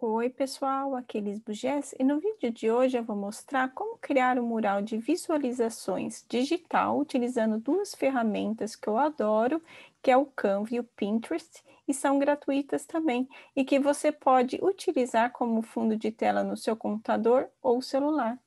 Oi pessoal, aqui é Liz Bugés e no vídeo de hoje eu vou mostrar como criar um mural de visualizações digital utilizando duas ferramentas que eu adoro, que é o Canva e o Pinterest e são gratuitas também e que você pode utilizar como fundo de tela no seu computador ou celular.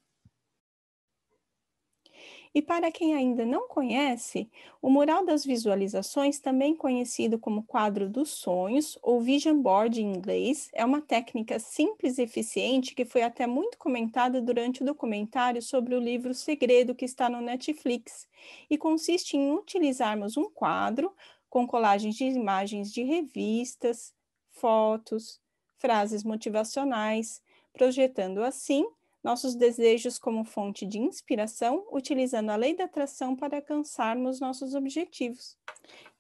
E para quem ainda não conhece, o mural das visualizações, também conhecido como quadro dos sonhos ou vision board em inglês, é uma técnica simples e eficiente que foi até muito comentada durante o documentário sobre o livro Segredo que está no Netflix e consiste em utilizarmos um quadro com colagens de imagens de revistas, fotos, frases motivacionais, projetando assim nossos desejos como fonte de inspiração, utilizando a lei da atração para alcançarmos nossos objetivos.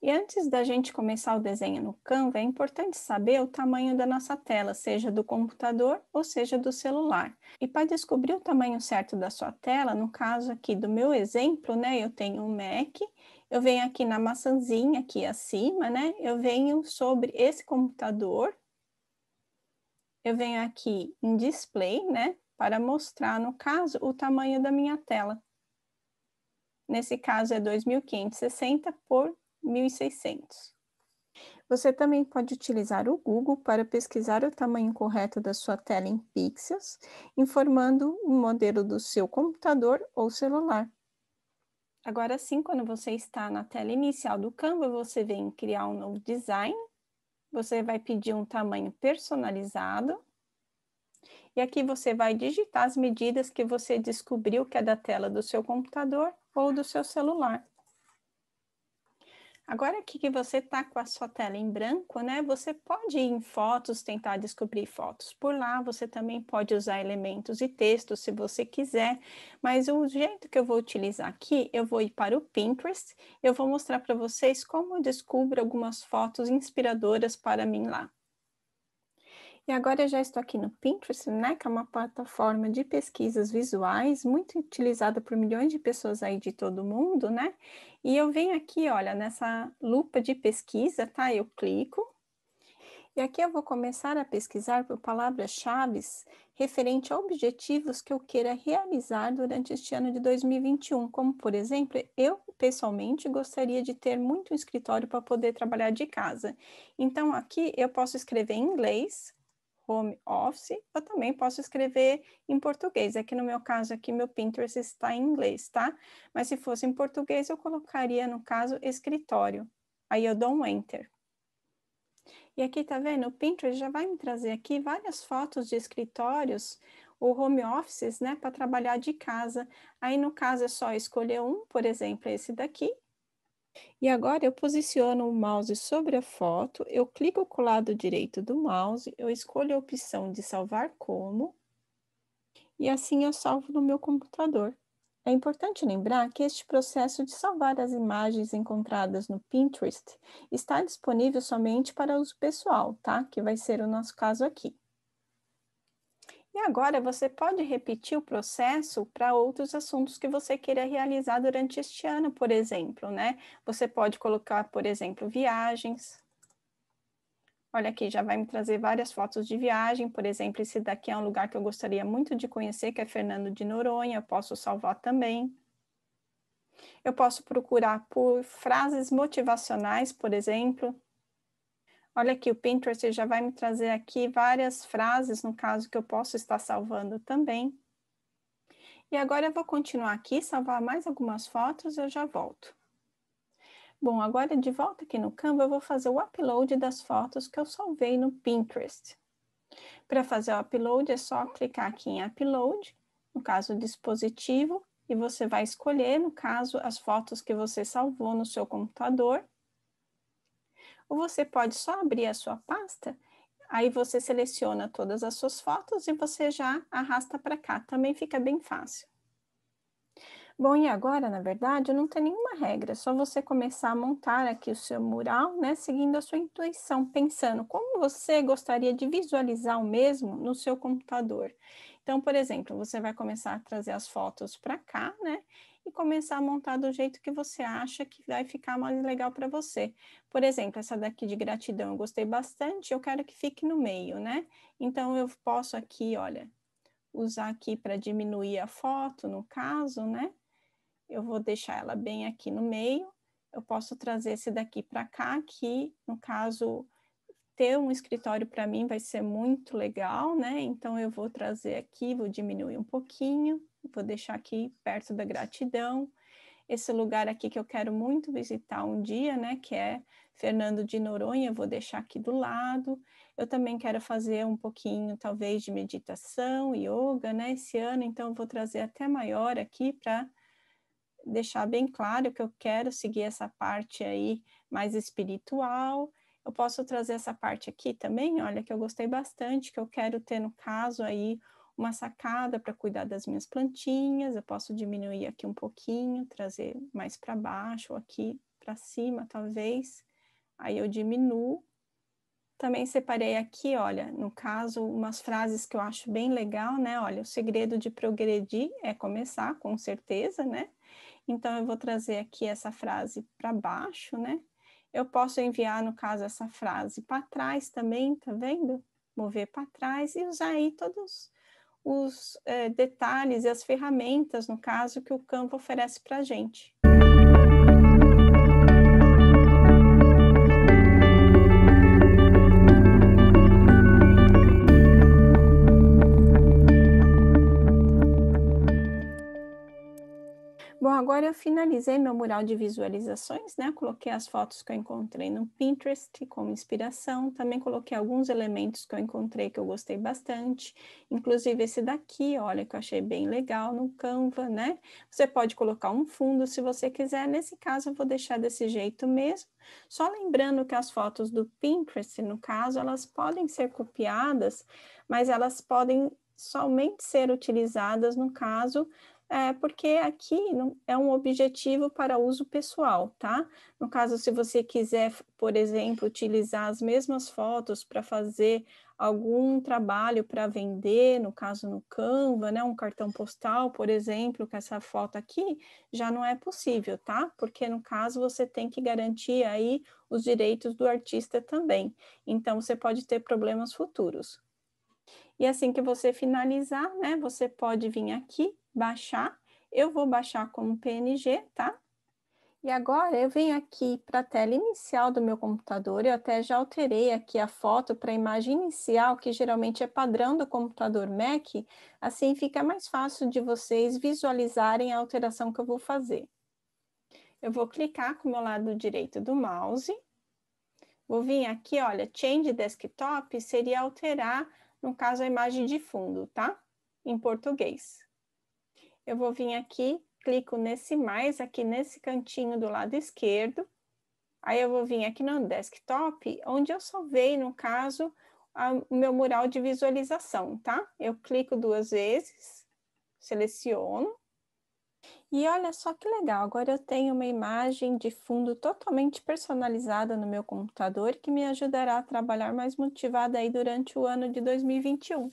E antes da gente começar o desenho no Canva, é importante saber o tamanho da nossa tela, seja do computador ou seja do celular. E para descobrir o tamanho certo da sua tela, no caso aqui do meu exemplo, né, eu tenho um Mac, eu venho aqui na maçãzinha aqui acima, né, eu venho sobre esse computador, eu venho aqui em display, né, para mostrar, no caso, o tamanho da minha tela. Nesse caso, é 2560 por 1600. Você também pode utilizar o Google para pesquisar o tamanho correto da sua tela em pixels, informando o modelo do seu computador ou celular. Agora sim, quando você está na tela inicial do Canva, você vem criar um novo design. Você vai pedir um tamanho personalizado e aqui você vai digitar as medidas que você descobriu que é da tela do seu computador ou do seu celular. Agora aqui que você está com a sua tela em branco, né? Você pode ir em fotos, tentar descobrir fotos por lá. Você também pode usar elementos e textos se você quiser. Mas o jeito que eu vou utilizar aqui, eu vou ir para o Pinterest. Eu vou mostrar para vocês como eu descubro algumas fotos inspiradoras para mim lá. E agora eu já estou aqui no Pinterest, né, que é uma plataforma de pesquisas visuais muito utilizada por milhões de pessoas aí de todo mundo, né? E eu venho aqui, olha, nessa lupa de pesquisa, tá? Eu clico. E aqui eu vou começar a pesquisar por palavras-chave referente a objetivos que eu queira realizar durante este ano de 2021, como por exemplo, eu pessoalmente gostaria de ter muito um escritório para poder trabalhar de casa. Então aqui eu posso escrever em inglês, home office, eu também posso escrever em português. Aqui no meu caso, aqui meu Pinterest está em inglês, tá? Mas se fosse em português, eu colocaria, no caso, escritório. Aí eu dou um enter. E aqui, tá vendo? O Pinterest já vai me trazer aqui várias fotos de escritórios ou home offices, né, para trabalhar de casa. Aí, no caso, é só escolher um, por exemplo, é esse daqui, e agora eu posiciono o mouse sobre a foto, eu clico com o lado direito do mouse, eu escolho a opção de salvar como, e assim eu salvo no meu computador. É importante lembrar que este processo de salvar as imagens encontradas no Pinterest está disponível somente para uso pessoal, tá? Que vai ser o nosso caso aqui. E agora você pode repetir o processo para outros assuntos que você queira realizar durante este ano, por exemplo, né? Você pode colocar, por exemplo, viagens. Olha aqui, já vai me trazer várias fotos de viagem, por exemplo, esse daqui é um lugar que eu gostaria muito de conhecer, que é Fernando de Noronha, eu posso salvar também. Eu posso procurar por frases motivacionais, por exemplo olha aqui, o Pinterest já vai me trazer aqui várias frases, no caso, que eu posso estar salvando também. E agora eu vou continuar aqui, salvar mais algumas fotos, eu já volto. Bom, agora de volta aqui no Canva, eu vou fazer o upload das fotos que eu salvei no Pinterest. Para fazer o upload, é só clicar aqui em Upload, no caso, dispositivo, e você vai escolher, no caso, as fotos que você salvou no seu computador ou você pode só abrir a sua pasta, aí você seleciona todas as suas fotos e você já arrasta para cá, também fica bem fácil. Bom, e agora, na verdade, não tem nenhuma regra, é só você começar a montar aqui o seu mural, né, seguindo a sua intuição, pensando como você gostaria de visualizar o mesmo no seu computador. Então, por exemplo, você vai começar a trazer as fotos para cá, né, começar a montar do jeito que você acha que vai ficar mais legal para você. Por exemplo, essa daqui de gratidão eu gostei bastante, eu quero que fique no meio, né? Então eu posso aqui, olha, usar aqui para diminuir a foto, no caso, né? Eu vou deixar ela bem aqui no meio. Eu posso trazer esse daqui para cá, que no caso ter um escritório para mim vai ser muito legal, né? Então eu vou trazer aqui, vou diminuir um pouquinho. Vou deixar aqui perto da gratidão. Esse lugar aqui que eu quero muito visitar um dia, né? Que é Fernando de Noronha, vou deixar aqui do lado. Eu também quero fazer um pouquinho, talvez, de meditação, yoga, né? Esse ano, então, vou trazer até maior aqui para deixar bem claro que eu quero seguir essa parte aí mais espiritual. Eu posso trazer essa parte aqui também, olha, que eu gostei bastante, que eu quero ter, no caso, aí uma sacada para cuidar das minhas plantinhas, eu posso diminuir aqui um pouquinho, trazer mais para baixo, aqui para cima, talvez. Aí eu diminuo. Também separei aqui, olha, no caso, umas frases que eu acho bem legal, né? Olha, o segredo de progredir é começar, com certeza, né? Então eu vou trazer aqui essa frase para baixo, né? Eu posso enviar, no caso, essa frase para trás também, tá vendo? Mover para trás e usar aí todos os é, detalhes e as ferramentas, no caso, que o campo oferece para a gente. agora eu finalizei meu mural de visualizações, né? Coloquei as fotos que eu encontrei no Pinterest como inspiração, também coloquei alguns elementos que eu encontrei que eu gostei bastante, inclusive esse daqui, olha, que eu achei bem legal no Canva, né? Você pode colocar um fundo se você quiser, nesse caso eu vou deixar desse jeito mesmo, só lembrando que as fotos do Pinterest, no caso, elas podem ser copiadas, mas elas podem somente ser utilizadas no caso é, porque aqui é um objetivo para uso pessoal, tá? No caso, se você quiser, por exemplo, utilizar as mesmas fotos para fazer algum trabalho para vender, no caso no Canva, né, um cartão postal, por exemplo, com essa foto aqui, já não é possível, tá? Porque no caso você tem que garantir aí os direitos do artista também. Então você pode ter problemas futuros. E assim que você finalizar, né, você pode vir aqui baixar. Eu vou baixar como PNG, tá? E agora eu venho aqui para a tela inicial do meu computador, eu até já alterei aqui a foto para a imagem inicial, que geralmente é padrão do computador Mac, assim fica mais fácil de vocês visualizarem a alteração que eu vou fazer. Eu vou clicar com o meu lado direito do mouse, vou vir aqui, olha, Change Desktop seria alterar, no caso, a imagem de fundo, tá? Em português eu vou vir aqui, clico nesse mais, aqui nesse cantinho do lado esquerdo. Aí eu vou vir aqui no desktop, onde eu salvei, no caso, o meu mural de visualização, tá? Eu clico duas vezes, seleciono. E olha só que legal, agora eu tenho uma imagem de fundo totalmente personalizada no meu computador que me ajudará a trabalhar mais motivada aí durante o ano de 2021.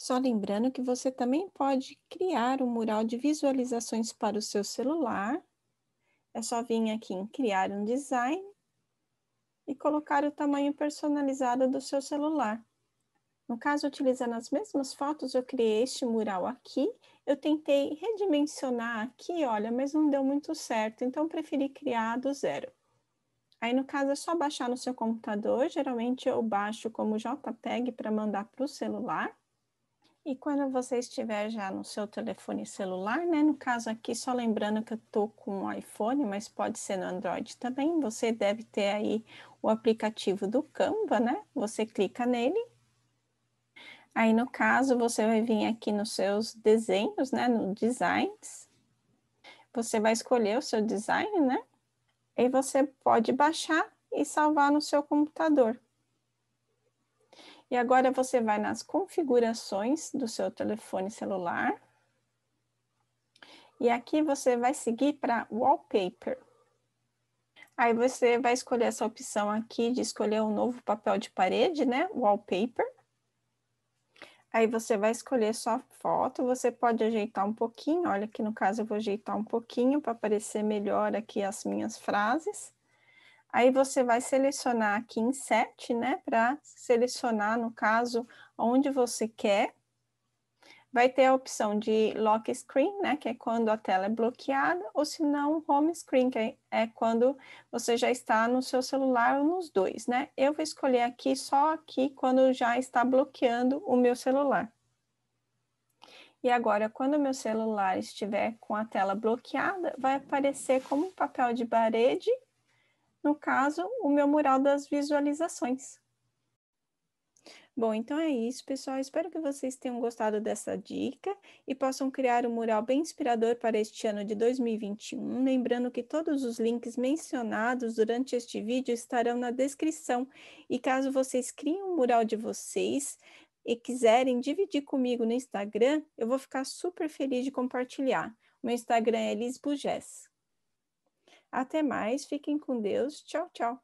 Só lembrando que você também pode criar um mural de visualizações para o seu celular. É só vir aqui em criar um design e colocar o tamanho personalizado do seu celular. No caso, utilizando as mesmas fotos, eu criei este mural aqui. Eu tentei redimensionar aqui, olha, mas não deu muito certo, então preferi criar do zero. Aí, no caso, é só baixar no seu computador. Geralmente eu baixo como JPEG para mandar para o celular. E quando você estiver já no seu telefone celular, né? No caso aqui, só lembrando que eu tô com um iPhone, mas pode ser no Android também. Você deve ter aí o aplicativo do Canva, né? Você clica nele. Aí, no caso, você vai vir aqui nos seus desenhos, né? No Designs. Você vai escolher o seu design, né? E você pode baixar e salvar no seu computador. E agora você vai nas configurações do seu telefone celular. E aqui você vai seguir para Wallpaper. Aí você vai escolher essa opção aqui de escolher um novo papel de parede, né? Wallpaper. Aí você vai escolher sua foto, você pode ajeitar um pouquinho. Olha, aqui no caso eu vou ajeitar um pouquinho para aparecer melhor aqui as minhas frases. Aí você vai selecionar aqui em set, né? Para selecionar, no caso, onde você quer. Vai ter a opção de lock screen, né? Que é quando a tela é bloqueada, ou se não, home screen, que é quando você já está no seu celular ou nos dois, né? Eu vou escolher aqui só aqui quando já está bloqueando o meu celular. E agora, quando o meu celular estiver com a tela bloqueada, vai aparecer como um papel de parede no caso, o meu mural das visualizações. Bom, então é isso, pessoal. Espero que vocês tenham gostado dessa dica e possam criar um mural bem inspirador para este ano de 2021. Lembrando que todos os links mencionados durante este vídeo estarão na descrição. E caso vocês criem um mural de vocês e quiserem dividir comigo no Instagram, eu vou ficar super feliz de compartilhar. Meu Instagram é Liz Bugess. Até mais, fiquem com Deus. Tchau, tchau.